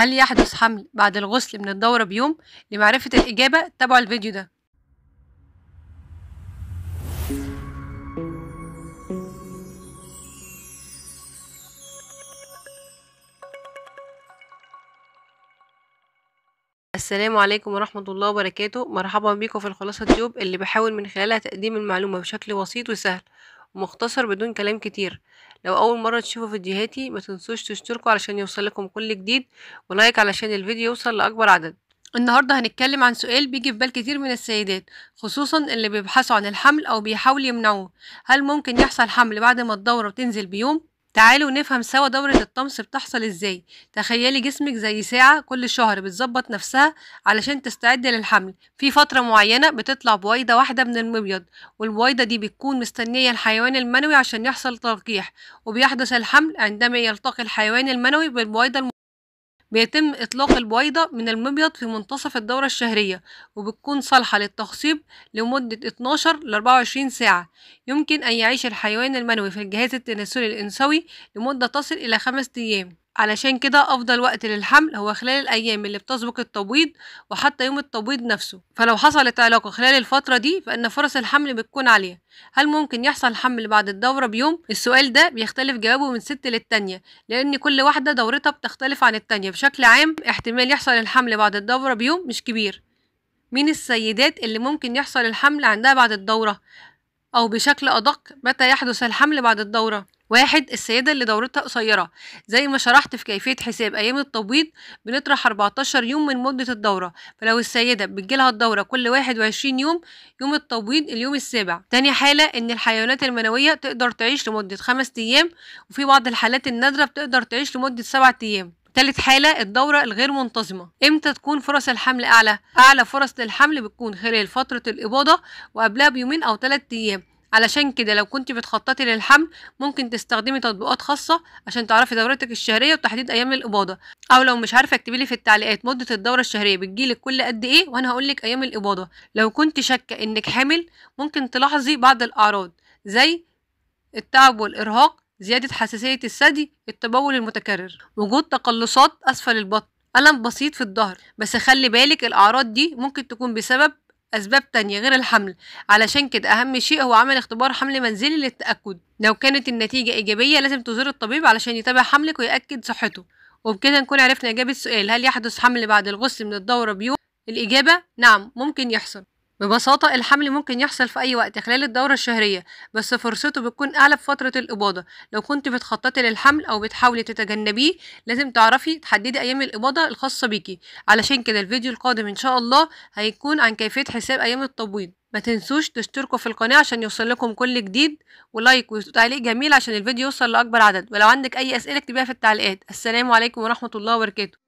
هل يحدث حمل بعد الغسل من الدورة بيوم؟ لمعرفة الإجابة تابعوا الفيديو ده السلام عليكم ورحمة الله وبركاته مرحبا بكم في الخلاصة تيوب اللي بحاول من خلالها تقديم المعلومة بشكل بسيط وسهل مختصر بدون كلام كتير لو اول مره تشوفوا فيديوهاتي ما تنسوش تشتركوا علشان يوصلكم كل جديد ولايك علشان الفيديو يوصل لاكبر عدد النهارده هنتكلم عن سؤال بيجي في بال كتير من السيدات خصوصا اللي بيبحثوا عن الحمل او بيحاولوا يمنعوه هل ممكن يحصل حمل بعد ما الدوره بتنزل بيوم تعالوا نفهم سوا دورة الطمس بتحصل ازاي تخيلي جسمك زي ساعة كل شهر بتظبط نفسها علشان تستعد للحمل في فترة معينة بتطلع بويضة واحدة من المبيض والبويضة دي بتكون مستنية الحيوان المنوي عشان يحصل تلقيح وبيحدث الحمل عندما يلتقي الحيوان المنوي بالبويضة الم... بيتم إطلاق البويضة من المبيض في منتصف الدورة الشهرية وبتكون صالحة للتخصيب لمدة 12 ل 24 ساعة يمكن أن يعيش الحيوان المنوي في الجهاز التناسلي الأنثوي لمدة تصل إلى خمس أيام علشان كده أفضل وقت للحمل هو خلال الأيام اللي بتسبق التبويض وحتى يوم التبويض نفسه فلو حصلت علاقة خلال الفترة دي فإن فرص الحمل بتكون عالية هل ممكن يحصل حمل بعد الدورة بيوم؟ السؤال ده بيختلف جوابه من ست للتانية لأن كل واحدة دورتها بتختلف عن التانية بشكل عام احتمال يحصل الحمل بعد الدورة بيوم مش كبير مين السيدات اللي ممكن يحصل الحمل عندها بعد الدورة أو بشكل أدق متى يحدث الحمل بعد الدورة واحد السيدة اللي دورتها قصيرة زي ما شرحت في كيفية حساب أيام التبويض بنطرح 14 يوم من مدة الدورة فلو السيدة بتجيلها الدورة كل 21 يوم يوم التبويض اليوم السابع تاني حالة إن الحيوانات المنوية تقدر تعيش لمدة 5 أيام وفي بعض الحالات النادرة بتقدر تعيش لمدة 7 أيام تالت حالة الدورة الغير منتظمة امتى تكون فرص الحمل اعلى اعلى فرص للحمل بتكون خلال فترة الاباضة وقبلها بيومين او ثلاث ايام علشان كده لو كنت بتخططي للحمل ممكن تستخدمي تطبيقات خاصة عشان تعرفي دورتك الشهرية وتحديد أيام الإباضة أو لو مش عارفة اكتبي لي في التعليقات مدة الدورة الشهرية بتجيلك كل قد إيه وأنا هقولك أيام الإباضة لو كنت شاكة إنك حامل ممكن تلاحظي بعض الأعراض زي التعب والإرهاق زيادة حساسية الثدي التبول المتكرر وجود تقلصات أسفل البطن ألم بسيط في الظهر بس خلي بالك الأعراض دي ممكن تكون بسبب أسباب تانية غير الحمل علشان كده أهم شيء هو عمل اختبار حمل منزلي للتأكد لو كانت النتيجة إيجابية لازم تزور الطبيب علشان يتابع حملك ويأكد صحته وبكده نكون عرفنا إجابة السؤال هل يحدث حمل بعد الغسل من الدورة بيوم الإجابة نعم ممكن يحصل ببساطة الحمل ممكن يحصل في أي وقت خلال الدورة الشهرية بس فرصته بتكون أعلى في فترة الإباضة لو كنت بتخططي للحمل أو بتحاولي تتجنبيه لازم تعرفي تحددي أيام الإباضة الخاصة بيكي علشان كده الفيديو القادم إن شاء الله هيكون عن كيفية حساب أيام التبويض ما تنسوش تشتركوا في القناة عشان يوصلكم كل جديد ولايك وتعليق جميل عشان الفيديو يوصل لأكبر عدد ولو عندك أي أسئلة اكتبيها في التعليقات السلام عليكم ورحمة الله وبركاته